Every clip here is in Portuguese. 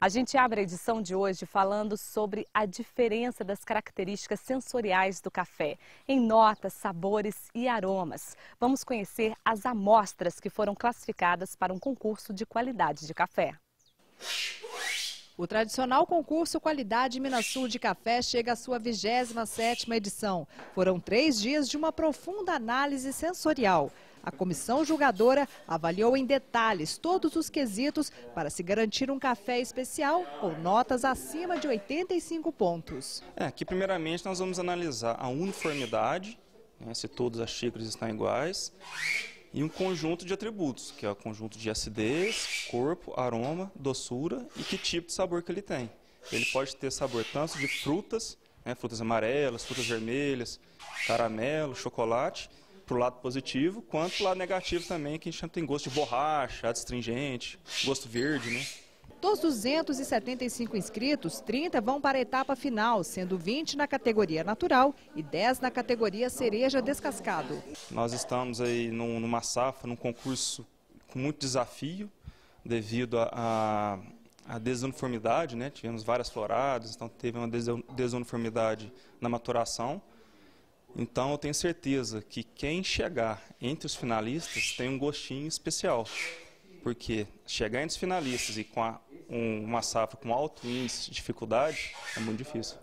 A gente abre a edição de hoje falando sobre a diferença das características sensoriais do café, em notas, sabores e aromas. Vamos conhecer as amostras que foram classificadas para um concurso de qualidade de café. O tradicional concurso Qualidade Minas Sul de Café chega à sua 27ª edição. Foram três dias de uma profunda análise sensorial a comissão julgadora avaliou em detalhes todos os quesitos para se garantir um café especial com notas acima de 85 pontos. É, aqui primeiramente nós vamos analisar a uniformidade, né, se todas as xícaras estão iguais, e um conjunto de atributos, que é o conjunto de acidez, corpo, aroma, doçura e que tipo de sabor que ele tem. Ele pode ter sabor tanto de frutas, né, frutas amarelas, frutas vermelhas, caramelo, chocolate pro lado positivo, quanto pro lado negativo também, que a gente tem gosto de borracha, adstringente, gosto verde, né? Dos 275 inscritos, 30 vão para a etapa final, sendo 20 na categoria natural e 10 na categoria cereja descascado. Nós estamos aí numa safra, num concurso com muito desafio, devido a, a, desuniformidade, né? Tivemos várias floradas, então teve uma desuniformidade na maturação. Então eu tenho certeza que quem chegar entre os finalistas tem um gostinho especial. Porque chegar entre os finalistas e com a, um, uma safra com alto índice de dificuldade é muito difícil.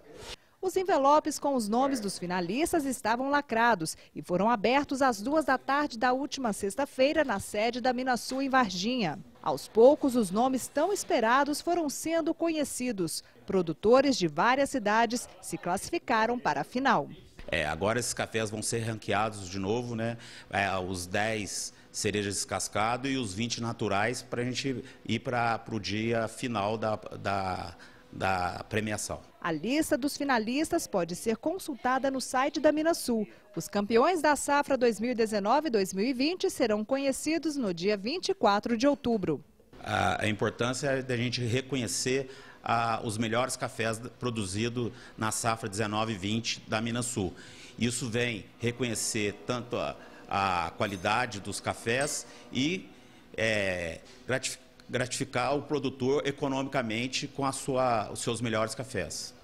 Os envelopes com os nomes dos finalistas estavam lacrados e foram abertos às duas da tarde da última sexta-feira na sede da Minasul em Varginha. Aos poucos, os nomes tão esperados foram sendo conhecidos. Produtores de várias cidades se classificaram para a final. É, agora esses cafés vão ser ranqueados de novo, né? É, os 10 cerejas descascadas e os 20 naturais para a gente ir para o dia final da, da, da premiação. A lista dos finalistas pode ser consultada no site da Minasul. Os campeões da safra 2019-2020 serão conhecidos no dia 24 de outubro. A importância é da gente reconhecer a, os melhores cafés produzidos na safra 19 e 20 da Minas Sul. Isso vem reconhecer tanto a, a qualidade dos cafés e é, gratificar o produtor economicamente com sua, os seus melhores cafés.